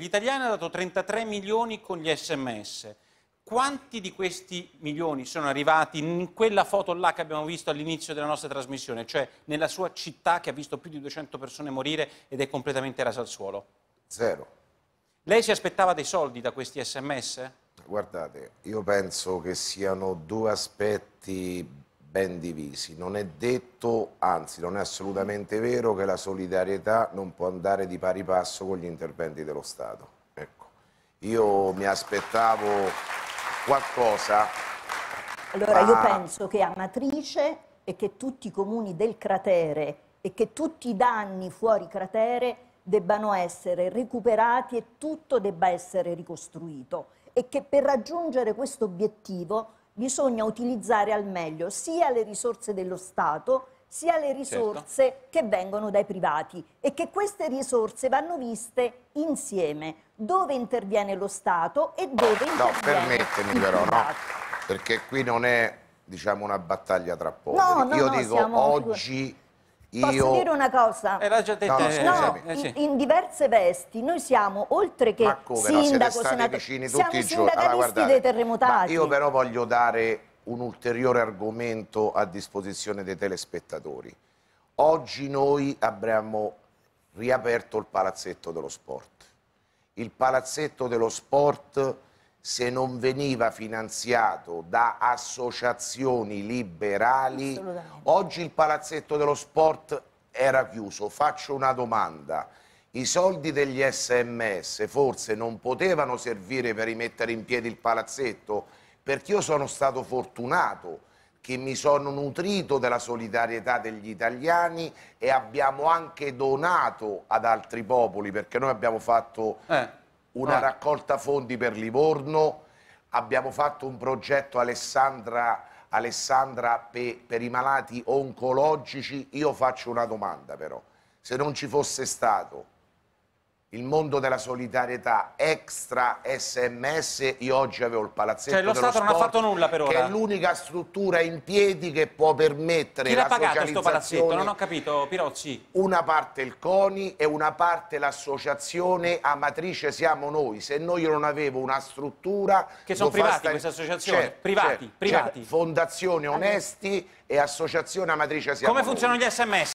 Gli italiani hanno dato 33 milioni con gli sms. Quanti di questi milioni sono arrivati in quella foto là che abbiamo visto all'inizio della nostra trasmissione, cioè nella sua città che ha visto più di 200 persone morire ed è completamente rasa al suolo? Zero. Lei si aspettava dei soldi da questi sms? Guardate, io penso che siano due aspetti ben divisi. Non è detto, anzi non è assolutamente vero, che la solidarietà non può andare di pari passo con gli interventi dello Stato. Ecco. Io mi aspettavo qualcosa. Allora ma... io penso che a Matrice e che tutti i comuni del cratere e che tutti i danni fuori cratere debbano essere recuperati e tutto debba essere ricostruito e che per raggiungere questo obiettivo bisogna utilizzare al meglio sia le risorse dello Stato sia le certo. risorse certo. che vengono dai privati e che queste risorse vanno viste insieme dove interviene lo Stato e dove no, interviene permettetemi il però, no? perché qui non è diciamo una battaglia tra poveri no, no, io dico oggi io... Posso dire una cosa? Eh, già detto. No, eh, no eh, sì. in, in, diverse vesti. Noi siamo, oltre che come, sindaco, no, senato, vicini tutti i giorni. Allora, guardate, dei terremotati. io però voglio dare un ulteriore argomento a disposizione dei telespettatori. Oggi noi abbiamo riaperto il palazzetto dello sport. Il palazzetto dello sport se non veniva finanziato da associazioni liberali, oggi il palazzetto dello sport era chiuso. Faccio una domanda. I soldi degli sms forse non potevano servire per rimettere in piedi il palazzetto? Perché io sono stato fortunato che mi sono nutrito della solidarietà degli italiani e abbiamo anche donato ad altri popoli perché noi abbiamo fatto eh una ah. raccolta fondi per Livorno, abbiamo fatto un progetto Alessandra, Alessandra pe, per i malati oncologici. Io faccio una domanda però, se non ci fosse stato il mondo della solidarietà extra sms io oggi avevo il palazzetto cioè lo Stato non ha fatto nulla per ora che è l'unica struttura in piedi che può permettere chi l'ha pagato questo palazzetto? non ho capito Pirozzi una parte il CONI e una parte l'associazione Amatrice siamo noi se no io non avevo una struttura che sono privati stare... queste associazioni certo, privati, certo, certo. privati. Certo. fondazione ah. onesti e associazione Amatrice siamo come noi come funzionano gli sms?